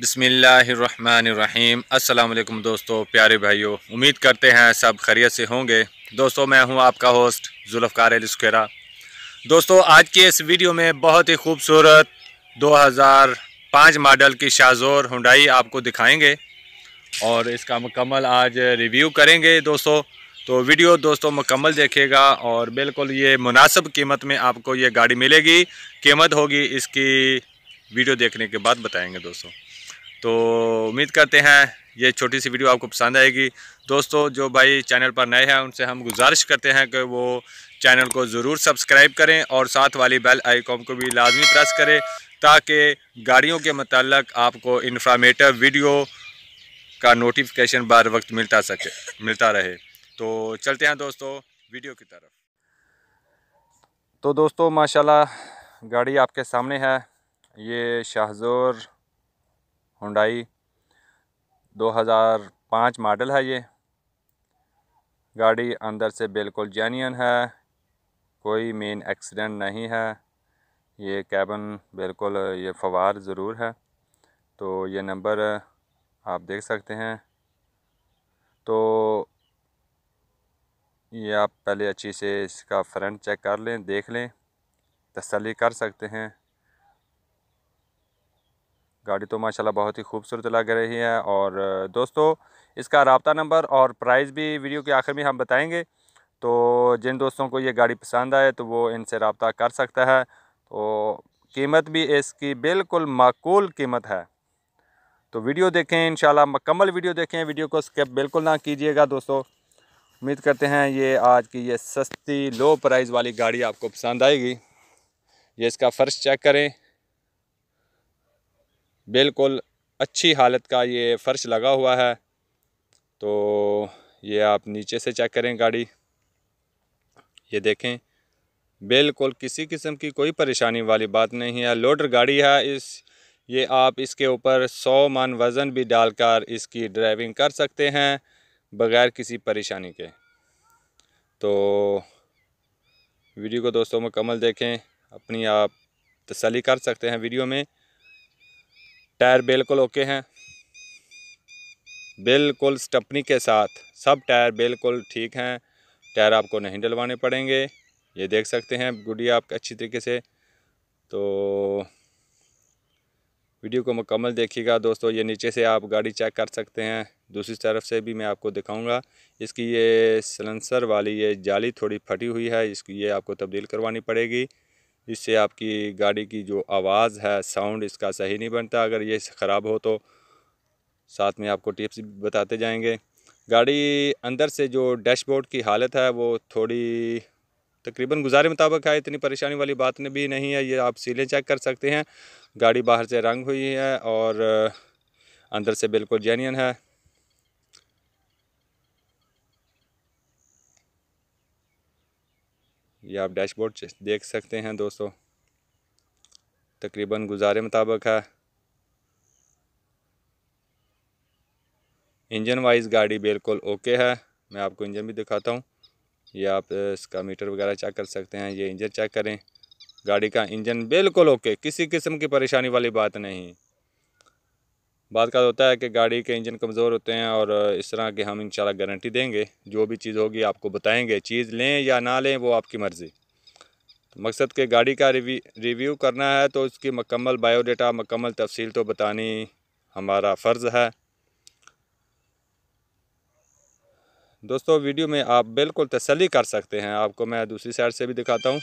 बिसमीम अल्लाम दोस्तों प्यारे भाइयों उम्मीद करते हैं सब खैरियत से होंगे दोस्तों मैं हूं आपका होस्ट जुल्फ़ार अलस्करा दोस्तों आज के इस वीडियो में बहुत ही खूबसूरत 2005 मॉडल की शाजोर हुंडई आपको दिखाएंगे और इसका मुकम्मल आज रिव्यू करेंगे दोस्तों तो वीडियो दोस्तों मुकम्मल देखेगा और बिल्कुल ये मुनासब कीमत में आपको ये गाड़ी मिलेगी कीमत होगी इसकी वीडियो देखने के बाद बताएंगे दोस्तों तो उम्मीद करते हैं ये छोटी सी वीडियो आपको पसंद आएगी दोस्तों जो भाई चैनल पर नए हैं उनसे हम गुजारिश करते हैं कि वो चैनल को ज़रूर सब्सक्राइब करें और साथ वाली बेल आइकॉन को भी लाजमी प्रेस करें ताकि गाड़ियों के मतलब आपको इन्फॉर्मेटिव वीडियो का नोटिफिकेशन बार वक्त मिलता सके मिलता रहे तो चलते हैं दोस्तों वीडियो की तरफ तो दोस्तों माशाल्लाह गाड़ी आपके सामने है ये शाहजोर हुंडाई 2005 मॉडल है ये गाड़ी अंदर से बिल्कुल जेन्यन है कोई मेन एक्सीडेंट नहीं है ये कैबन बिल्कुल ये फवार ज़रूर है तो ये नंबर आप देख सकते हैं तो ये आप पहले अच्छी से इसका फ्रंट चेक कर लें देख लें तसली कर सकते हैं गाड़ी तो माशाल्लाह बहुत ही खूबसूरत लग रही है और दोस्तों इसका रबता नंबर और प्राइस भी वीडियो के आखिर में हम बताएंगे तो जिन दोस्तों को ये गाड़ी पसंद आए तो वो इनसे रबता कर सकता है तो कीमत भी इसकी बिल्कुल माकूल कीमत है तो वीडियो देखें इन मकम्मल वीडियो देखें वीडियो को स्किप बिल्कुल ना कीजिएगा दोस्तों उम्मीद करते हैं ये आज की ये सस्ती लो प्राइस वाली गाड़ी आपको पसंद आएगी ये इसका फ़र्श चेक करें बिल्कुल अच्छी हालत का ये फ़र्श लगा हुआ है तो ये आप नीचे से चेक करें गाड़ी ये देखें बिल्कुल किसी किस्म की कोई परेशानी वाली बात नहीं है लोडर गाड़ी है इस ये आप इसके ऊपर सौ मन वज़न भी डालकर इसकी ड्राइविंग कर सकते हैं बग़ैर किसी परेशानी के तो वीडियो को दोस्तों मुकम्मल देखें अपनी आप तसली कर सकते हैं वीडियो में टायर बिल्कुल ओके हैं बिल्कुल स्टपनी के साथ सब टायर बिल्कुल ठीक हैं टायर आपको नहीं डलवाने पड़ेंगे ये देख सकते हैं गुड़िया आप अच्छी तरीके से तो वीडियो को मुकम्मल देखिएगा दोस्तों ये नीचे से आप गाड़ी चेक कर सकते हैं दूसरी तरफ से भी मैं आपको दिखाऊंगा इसकी ये सिलेंसर वाली ये जाली थोड़ी फटी हुई है इसकी ये आपको तब्दील करवानी पड़ेगी इससे आपकी गाड़ी की जो आवाज़ है साउंड इसका सही नहीं बनता अगर ये ख़राब हो तो साथ में आपको टिप्स बताते जाएंगे गाड़ी अंदर से जो डैशबोर्ड की हालत है वो थोड़ी तकरीबन गुजारे मुताबिक है इतनी परेशानी वाली बात भी नहीं है ये आप सीलें चेक कर सकते हैं गाड़ी बाहर से रंग हुई है और अंदर से बिल्कुल जेन्यन है ये आप डैशबोर्ड देख सकते हैं दोस्तों तकरीबन गुजारे मुताबिक है इंजन वाइज गाड़ी बिल्कुल ओके है मैं आपको इंजन भी दिखाता हूँ ये आप इसका मीटर वगैरह चेक कर सकते हैं ये इंजन चेक करें गाड़ी का इंजन बिल्कुल ओके किसी किस्म की परेशानी वाली बात नहीं बात का होता है कि गाड़ी के इंजन कमज़ोर होते हैं और इस तरह के हम इंशाल्लाह गारंटी देंगे जो भी चीज़ होगी आपको बताएंगे चीज़ लें या ना लें वो आपकी मर्ज़ी तो मकसद के गाड़ी का रिव्यू रिव्यू करना है तो उसकी मकम्मल बायोडाटा मकम्मल तफसील तो बतानी हमारा फ़र्ज़ है दोस्तों वीडियो में आप बिल्कुल तसली कर सकते हैं आपको मैं दूसरी साइड से भी दिखाता हूँ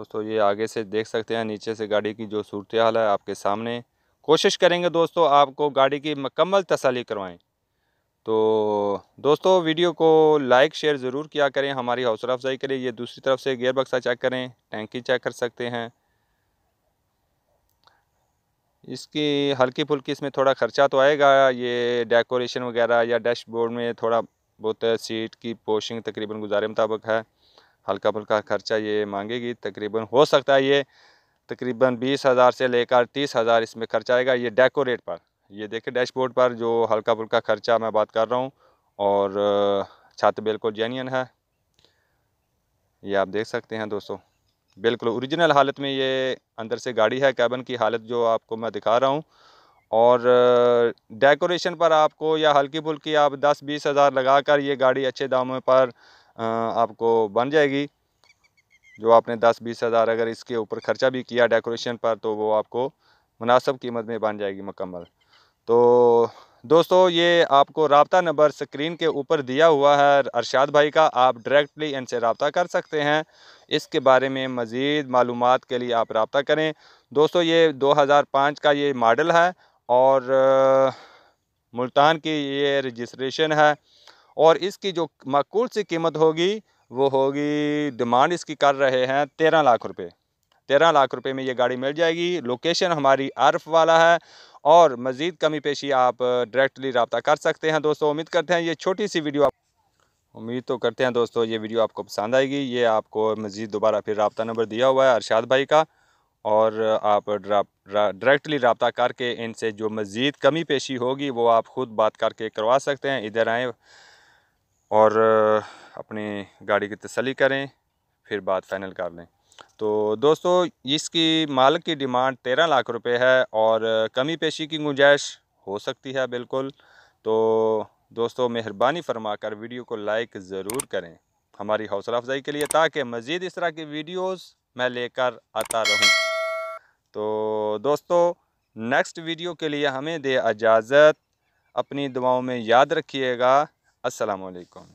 दोस्तों ये आगे से देख सकते हैं नीचे से गाड़ी की जो सूरत हाल है आपके सामने कोशिश करेंगे दोस्तों आपको गाड़ी की मकम्मल तसली करवाएं तो दोस्तों वीडियो को लाइक शेयर ज़रूर किया करें हमारी हौसला अफजाई करें ये दूसरी तरफ से गेयर बक्सा चेक करें टैंकी चेक कर सकते हैं इसकी हल्की फुल्की इसमें थोड़ा ख़र्चा तो आएगा ये डेकोरेशन वगैरह या डैशबोर्ड में थोड़ा बहुत सीट की पोशिंग तकरीबन गुजारे मुताबिक है हल्का फुल्का खर्चा ये मांगेगी तकरीबन हो सकता है ये तकरीबन बीस हज़ार से लेकर तीस हज़ार इसमें खर्चा आएगा ये डेकोरेट पर ये देखें डैशबोर्ड पर जो हल्का फुल्का खर्चा मैं बात कर रहा हूँ और छत बिल्कुल जेन्यन है ये आप देख सकते हैं दोस्तों बिल्कुल ओरिजिनल हालत में ये अंदर से गाड़ी है कैबन की हालत जो आपको मैं दिखा रहा हूँ और डेकोरेशन पर आपको या हल्की फुल्की आप दस बीस हज़ार लगा कर ये गाड़ी अच्छे दामों पर आपको बन जाएगी जो आपने दस बीस हज़ार अगर इसके ऊपर ख़र्चा भी किया डेकोरेशन पर तो वो आपको मुनासब कीमत में बन जाएगी मकम्मल तो दोस्तों ये आपको रबता नंबर स्क्रीन के ऊपर दिया हुआ है अरशाद भाई का आप डायरेक्टली इनसे रबता कर सकते हैं इसके बारे में मज़ीद मालूम के लिए आप रबता करें दोस्तों ये 2005 का ये मॉडल है और मुल्तान की ये रजिस्ट्रेशन है और इसकी जो मकूल सी कीमत होगी वो होगी डिमांड इसकी कर रहे हैं तेरह लाख रुपए तेरह लाख रुपए में ये गाड़ी मिल जाएगी लोकेशन हमारी आरफ वाला है और मज़ीद कमी पेशी आप डायरेक्टली रबता कर सकते हैं दोस्तों उम्मीद करते हैं ये छोटी सी वीडियो आप उम्मीद तो करते हैं दोस्तों ये वीडियो आपको पसंद आएगी ये आपको मज़ीद दोबारा फिर रबता नंबर दिया हुआ है अरशाद भाई का और आप डायरेक्टली रबता करके इनसे जो मज़ीद कमी पेशी होगी वो आप ख़ुद बात करके करवा सकते हैं इधर आएँ और अपनी गाड़ी की तसली करें फिर बात फाइनल कर लें तो दोस्तों इसकी मालक की डिमांड तेरह लाख रुपए है और कमी पेशी की गुंजाइश हो सकती है बिल्कुल तो दोस्तों मेहरबानी फरमा कर वीडियो को लाइक ज़रूर करें हमारी हौसला अफजाई के लिए ताकि मज़ीद इस तरह की वीडियोस मैं लेकर आता रहूं तो दोस्तों नेक्स्ट वीडियो के लिए हमें दे इजाज़त अपनी दुआओं में याद रखिएगा असलकम